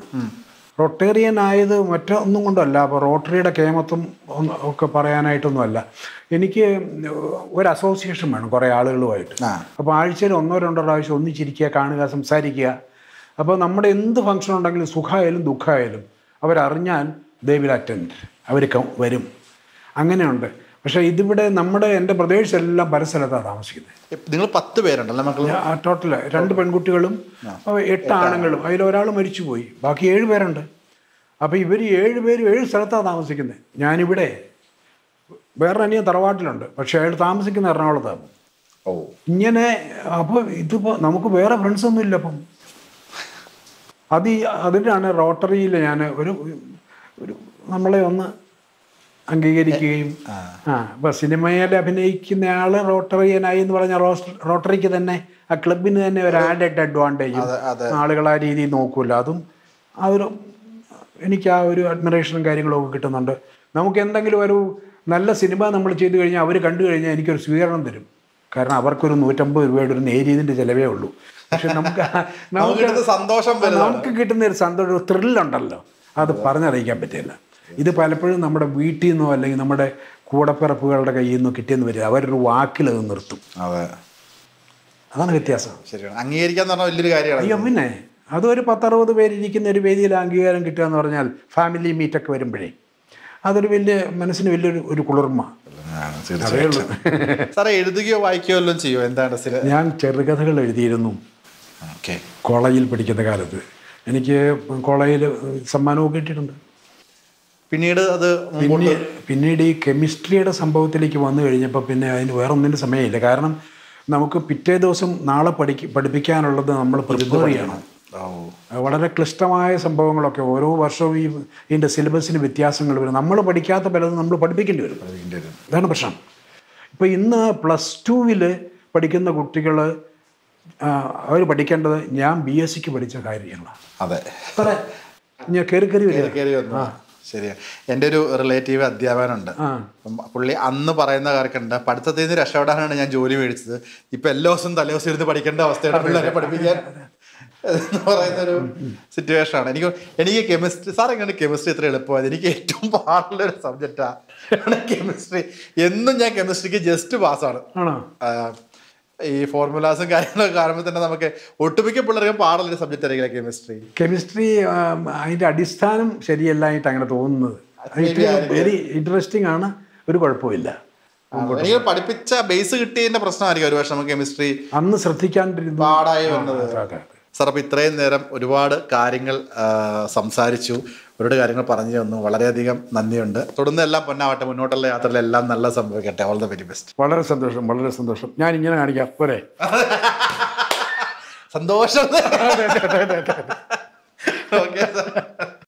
റൊട്ടേറിയൻ ആയത് മറ്റൊന്നും കൊണ്ടല്ല അപ്പോൾ റോട്ടറിയുടെ കേമത്വം ഒക്കെ പറയാനായിട്ടൊന്നുമല്ല എനിക്ക് ഒരു അസോസിയേഷൻ വേണം കുറേ ആളുകളുമായിട്ട് അപ്പോൾ ആഴ്ചയിൽ ഒന്നോ രണ്ടോ പ്രാവശ്യം ഒന്നിച്ചിരിക്കുക കാണുക സംസാരിക്കുക അപ്പോൾ നമ്മുടെ എന്ത് ഫംഗ്ഷൻ ഉണ്ടെങ്കിലും സുഖമായാലും ദുഃഖമായാലും അവരറിഞ്ഞാൽ ദേ അറ്റൻഡ് അവർ വരും അങ്ങനെയുണ്ട് പക്ഷേ ഇതിവിടെ നമ്മുടെ എൻ്റെ പ്രദേശമെല്ലാം പരസ്ഥലത്താണ് താമസിക്കുന്നത് നിങ്ങൾ പത്ത് പേരുണ്ടല്ലോ മക്കൾ ടോട്ടൽ രണ്ട് പെൺകുട്ടികളും എട്ട് ആണുങ്ങളും അതിലൊരാൾ മരിച്ചുപോയി ബാക്കി ഏഴ് പേരുണ്ട് അപ്പോൾ ഇവർ ഏഴ് പേരും ഏഴ് സ്ഥലത്താണ് താമസിക്കുന്നത് ഞാനിവിടെ വേറെ അനിയ തറവാട്ടിലുണ്ട് പക്ഷേ അയാൾ താമസിക്കുന്ന എറണാകുളത്താകും ഓ ഇങ്ങനെ അപ്പോൾ ഇതിപ്പോൾ നമുക്ക് വേറെ ഫ്രണ്ട്സൊന്നും ഇല്ല അപ്പം അത് ഈ അതിനാണ് റോട്ടറിയിൽ ഞാൻ ഒരു ഒരു നമ്മളെ ഒന്ന് അംഗീകരിക്കുകയും ആ ഇപ്പം സിനിമയിൽ അഭിനയിക്കുന്ന ആൾ റോട്ടറിയനായി എന്ന് പറഞ്ഞാൽ റോട്ടറിക്ക് തന്നെ ആ ക്ലബിന് തന്നെ ഒരു ആഡഡ് അഡ്വാൻറ്റേജ് ആളുകൾ ആ രീതിയിൽ നോക്കൂല അതും ആ ഒരു എനിക്ക് ആ ഒരു അഡ്മിറേഷനും കാര്യങ്ങളൊക്കെ കിട്ടുന്നുണ്ട് നമുക്ക് എന്തെങ്കിലും ഒരു നല്ല സിനിമ നമ്മൾ ചെയ്തു കഴിഞ്ഞാൽ അവർ കണ്ടു കഴിഞ്ഞാൽ എനിക്കൊരു സ്വീകരണം തരും കാരണം അവർക്കൊരു നൂറ്റമ്പത് രൂപയുടെ ഒരു നേരിയതിൻ്റെ ചിലവേ ഉള്ളൂ പക്ഷെ നമുക്ക് നമുക്ക് സന്തോഷം നമുക്ക് കിട്ടുന്ന ഒരു സന്തോഷം ഒരു ത്രില്ലുണ്ടല്ലോ അത് പറഞ്ഞറിയിക്കാൻ പറ്റില്ല ഇത് പലപ്പോഴും നമ്മുടെ വീട്ടിൽ നിന്നോ അല്ലെങ്കിൽ നമ്മുടെ കൂടപ്പിറപ്പുകളുടെ കയ്യിൽ നിന്നോ കിട്ടിയെന്ന് വരില്ല അവരൊരു വാക്കിൽ അത് നിർത്തും അതെ അതാണ് വ്യത്യാസം ശരിയാണ് അംഗീകരിക്കാൻ പറഞ്ഞാൽ വലിയൊരു കാര്യമാണ് അയ്യോ പിന്നെ അതും ഒരു പത്തറുപത് പേരിരിക്കുന്ന ഒരു വേദിയിൽ അംഗീകാരം കിട്ടുക എന്ന് പറഞ്ഞാൽ ഫാമിലി മീറ്റൊക്കെ വരുമ്പോഴേ അതൊരു വലിയ മനസ്സിന് വലിയൊരു ഒരു കുളിർമ സാറേ എഴുതുകയോ വായിക്കുകയോ എല്ലാം ചെയ്യുമോ എന്താണ് ഞാൻ ചെറുകഥകൾ എഴുതിയിരുന്നു കോളേജിൽ പഠിക്കുന്ന കാലത്ത് എനിക്ക് കോളേജിൽ സമ്മാനവും കിട്ടിയിട്ടുണ്ട് പിന്നീട് അത് പിന്നീട് ഈ കെമിസ്ട്രിയുടെ സംഭവത്തിലേക്ക് വന്നു കഴിഞ്ഞപ്പോൾ പിന്നെ അതിന് വേറെ ഒന്നിൻ്റെ സമയമില്ല കാരണം നമുക്ക് പിറ്റേ ദിവസം നാളെ പഠിക്ക പഠിപ്പിക്കാനുള്ളത് നമ്മൾ പ്രിപ്പയർ വളരെ ക്ലിഷ്ടമായ സംഭവങ്ങളൊക്കെ ഓരോ വർഷവും ഈ ഇതിൻ്റെ സിലബസിന് വ്യത്യാസങ്ങൾ വരും നമ്മൾ പഠിക്കാത്ത പലതും നമ്മൾ പഠിപ്പിക്കേണ്ടി വരും അതാണ് പ്രശ്നം ഇപ്പം ഇന്ന് പ്ലസ് ടുവിൽ പഠിക്കുന്ന കുട്ടികൾ അവർ പഠിക്കേണ്ടത് ഞാൻ ബി എസ് സിക്ക് പഠിച്ച കാര്യങ്ങളാണ് അതെ ഞാൻ ശരിയാ എൻ്റെ ഒരു റിലേറ്റീവ് അധ്യാപകനുണ്ട് പുള്ളി അന്ന് പറയുന്ന കാര്യമുണ്ട് പഠിത്തത്തിൽ നിന്ന് രക്ഷപ്പെടാനാണ് ഞാൻ ജോലി മേടിച്ചത് ഇപ്പം എല്ലാ ദിവസവും തലേ ദിവസം ഇരുന്ന് പഠിക്കേണ്ട അവസ്ഥയാണ് പിള്ളേരെ പഠിപ്പിക്കാൻ എന്ന് പറയുന്ന ഒരു സിറ്റുവേഷൻ ആണ് എനിക്ക് എനിക്ക് കെമിസ്ട്രി സാർ എങ്ങനെ കെമിസ്ട്രി ഇത്ര എളുപ്പമായത് എനിക്ക് ഏറ്റവും പാടുള്ള ഒരു സബ്ജക്റ്റാണ് കെമിസ്ട്രി എന്നും ഞാൻ കെമിസ്ട്രിക്ക് ജസ്റ്റ് പാസ്സാണ് ഈ ഫോർമുലാസും കാര്യങ്ങളൊക്കെ കാണുമ്പോൾ തന്നെ നമുക്ക് ഒട്ടുമിക്ക പിള്ളേർക്കും പാടുള്ളൊരു സബ്ജക്റ്റ് ആയിരിക്കില്ല കെമിസ്ട്രി കെമിസ്ട്രി അതിൻ്റെ അടിസ്ഥാനം ശരിയല്ലായിട്ട് അങ്ങനെ തോന്നുന്നത് വെരി ഇൻട്രസ്റ്റിംഗ് ആണ് ഒരു കുഴപ്പമില്ല എനിക്ക് പഠിപ്പിച്ച ബേസ് കിട്ടിയതിന്റെ പ്രശ്നമായിരിക്കും ഒരു വർഷം കെമിസ്ട്രി അന്ന് ശ്രദ്ധിക്കാണ്ടിരുന്നു പാടായി വന്നത് സാർ അപ്പം ഇത്രയും നേരം ഒരുപാട് കാര്യങ്ങൾ സംസാരിച്ചു ഇവരുടെ കാര്യങ്ങൾ പറഞ്ഞു തന്നു വളരെയധികം നന്ദിയുണ്ട് തുടർന്ന് എല്ലാം പൊന്നാവട്ടെ മുന്നോട്ടുള്ള യാത്രയിൽ എല്ലാം നല്ല സംഭവിക്കട്ടെ ഓൾ ദ വെരി ബെസ്റ്റ് വളരെ സന്തോഷം വളരെ സന്തോഷം ഞാൻ ഇങ്ങനെ കാണിക്കാം പോരെ <laughs> സന്തോഷം ഓക്കെ <laughs>